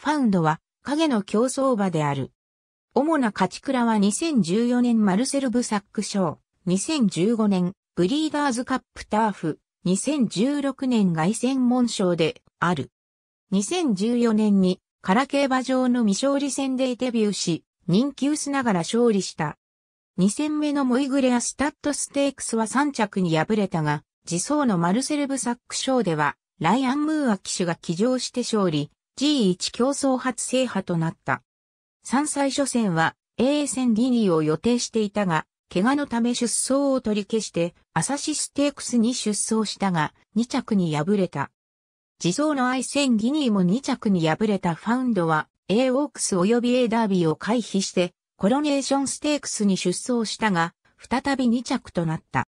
ファウンドは影の競争馬である。主な勝ち倉は2014年マルセル・ブサック賞、2015年ブリーダーズカップターフ、2016年凱旋門賞である。2014年にカラ競馬場の未勝利戦でデビューし、人気薄ながら勝利した。2戦目のモイグレアスタッドステークスは3着に敗れたが、自走のマルセル・ブサック賞では、ライアン・ムーア騎手が騎乗して勝利、G1 競争初制覇となった。3歳初戦は A 戦リニーを予定していたが、怪我のため出走を取り消して、アサシステークスに出走したが、2着に敗れた。地蔵の愛戦ギニーも2着に敗れたファウンドは、A オークス及び A ダービーを回避して、コロネーションステークスに出走したが、再び2着となった。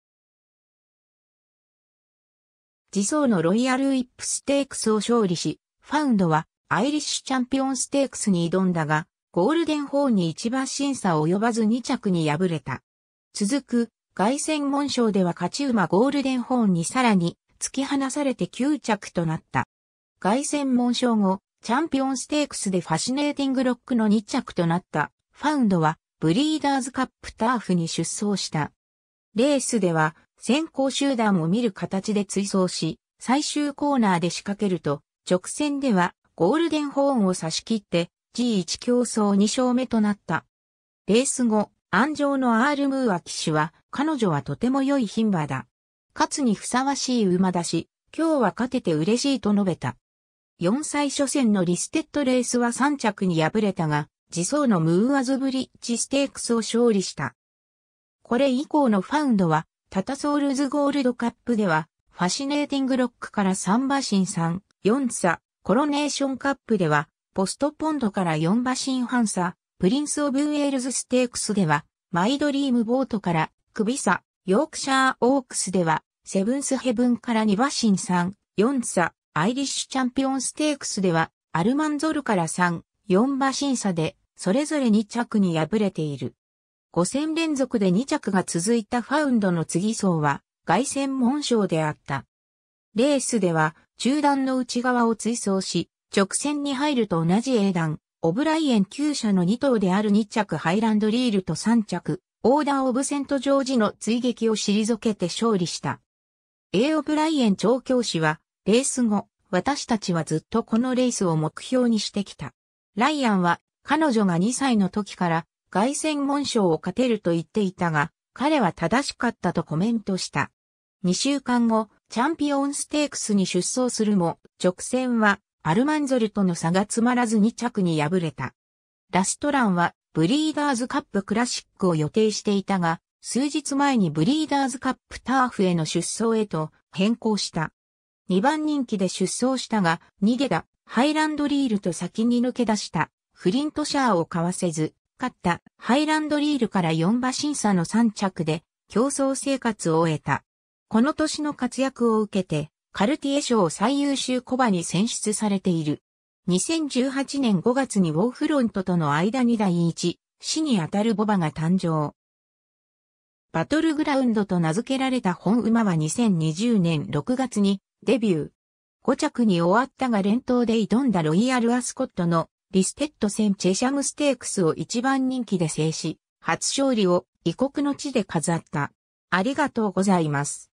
地蔵のロイヤルウィップステークスを勝利し、ファウンドはアイリッシュチャンピオンステークスに挑んだが、ゴールデンホーンに一番審査及ばず2着に敗れた。続く、凱旋門賞では勝ち馬ゴールデンホーンにさらに突き放されて9着となった。凱旋門賞後、チャンピオンステークスでファシネーティングロックの2着となったファウンドはブリーダーズカップターフに出走した。レースでは先行集団を見る形で追走し、最終コーナーで仕掛けると、直線ではゴールデンホーンを差し切って G1 競争2勝目となった。レース後、安城のアールムーア騎手は、彼女はとても良い牝馬だ。勝つにふさわしい馬だし、今日は勝てて嬉しいと述べた。4歳初戦のリステッドレースは3着に敗れたが、自走のムーアズブリッジステークスを勝利した。これ以降のファウンドは、タタソールズゴールドカップでは、ファシネーティングロックから3馬身3、4差、コロネーションカップでは、ポストポンドから4馬身半差、プリンス・オブ・ウェールズ・ステークスでは、マイドリーム・ボートから、首差、ヨークシャー・オークスでは、セブンス・ヘブンから2馬身3、4差、アイリッシュ・チャンピオン・ステークスでは、アルマンゾルから3、4馬身差で、それぞれ2着に敗れている。5戦連続で2着が続いたファウンドの次走は、外戦門賞であった。レースでは、中段の内側を追走し、直線に入ると同じ英段、オブライエン旧車の2頭である2着ハイランドリールと3着、オーダーオブセントジョージの追撃を退けて勝利した。A オブライエン調教師は、レース後、私たちはずっとこのレースを目標にしてきた。ライアンは、彼女が2歳の時から、凱旋門賞を勝てると言っていたが、彼は正しかったとコメントした。2週間後、チャンピオンステークスに出走するも、直線はアルマンゾルとの差が詰まらず2着に敗れた。ラストランはブリーダーズカップクラシックを予定していたが、数日前にブリーダーズカップターフへの出走へと変更した。2番人気で出走したが、逃げた、ハイランドリールと先に抜け出した、フリントシャーをかわせず、勝ったハイランドリールから4馬審査の3着で、競争生活を終えた。この年の活躍を受けて、カルティエ賞最優秀コバに選出されている。2018年5月にウォーフロントとの間に第一、死にあたるボバが誕生。バトルグラウンドと名付けられた本馬は2020年6月にデビュー。5着に終わったが連投で挑んだロイヤルアスコットのリステッド戦チェシャムステークスを一番人気で制し、初勝利を異国の地で飾った。ありがとうございます。